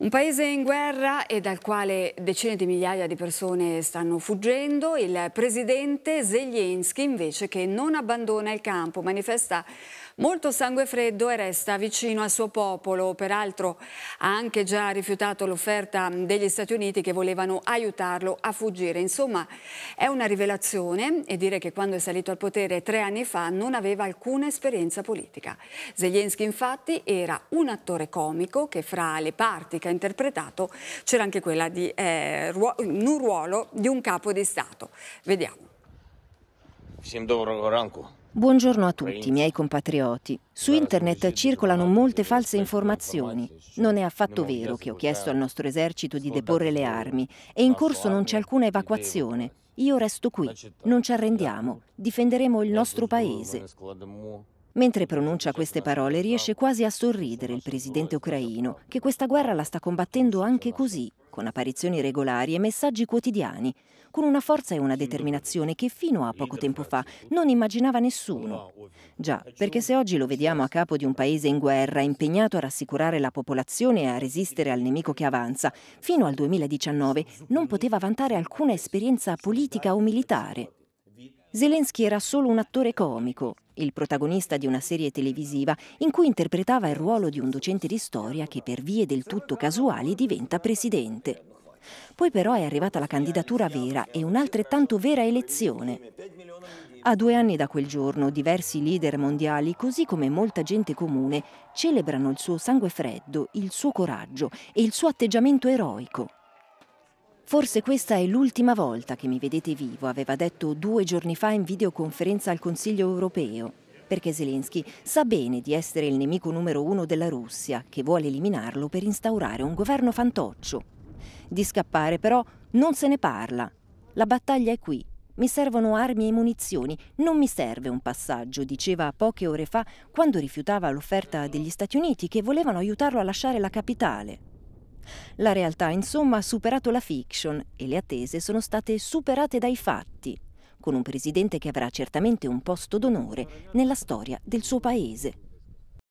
Un paese in guerra e dal quale decine di migliaia di persone stanno fuggendo, il presidente Zelensky invece che non abbandona il campo, manifesta molto sangue freddo e resta vicino al suo popolo. Peraltro ha anche già rifiutato l'offerta degli Stati Uniti che volevano aiutarlo a fuggire. Insomma è una rivelazione e dire che quando è salito al potere tre anni fa non aveva alcuna esperienza politica. Zelensky infatti era un attore comico che fra le parti ha interpretato, c'era anche quella di eh, un ruolo di un capo di Stato. Vediamo. Buongiorno a tutti, miei compatrioti. Su internet circolano molte eh, false eh, informazioni. Eh, non è affatto vero che ho chiesto al nostro esercito di deporre le armi e in corso non c'è alcuna evacuazione. Io resto qui, non ci arrendiamo, difenderemo il nostro paese. Mentre pronuncia queste parole riesce quasi a sorridere il presidente ucraino, che questa guerra la sta combattendo anche così, con apparizioni regolari e messaggi quotidiani, con una forza e una determinazione che fino a poco tempo fa non immaginava nessuno. Già, perché se oggi lo vediamo a capo di un paese in guerra, impegnato a rassicurare la popolazione e a resistere al nemico che avanza, fino al 2019 non poteva vantare alcuna esperienza politica o militare. Zelensky era solo un attore comico, il protagonista di una serie televisiva in cui interpretava il ruolo di un docente di storia che per vie del tutto casuali diventa presidente. Poi però è arrivata la candidatura vera e un'altrettanto vera elezione. A due anni da quel giorno diversi leader mondiali, così come molta gente comune, celebrano il suo sangue freddo, il suo coraggio e il suo atteggiamento eroico. Forse questa è l'ultima volta che mi vedete vivo, aveva detto due giorni fa in videoconferenza al Consiglio europeo, perché Zelensky sa bene di essere il nemico numero uno della Russia, che vuole eliminarlo per instaurare un governo fantoccio. Di scappare però non se ne parla. La battaglia è qui. Mi servono armi e munizioni, non mi serve un passaggio, diceva poche ore fa quando rifiutava l'offerta degli Stati Uniti che volevano aiutarlo a lasciare la capitale. La realtà, insomma, ha superato la fiction e le attese sono state superate dai fatti, con un presidente che avrà certamente un posto d'onore nella storia del suo paese.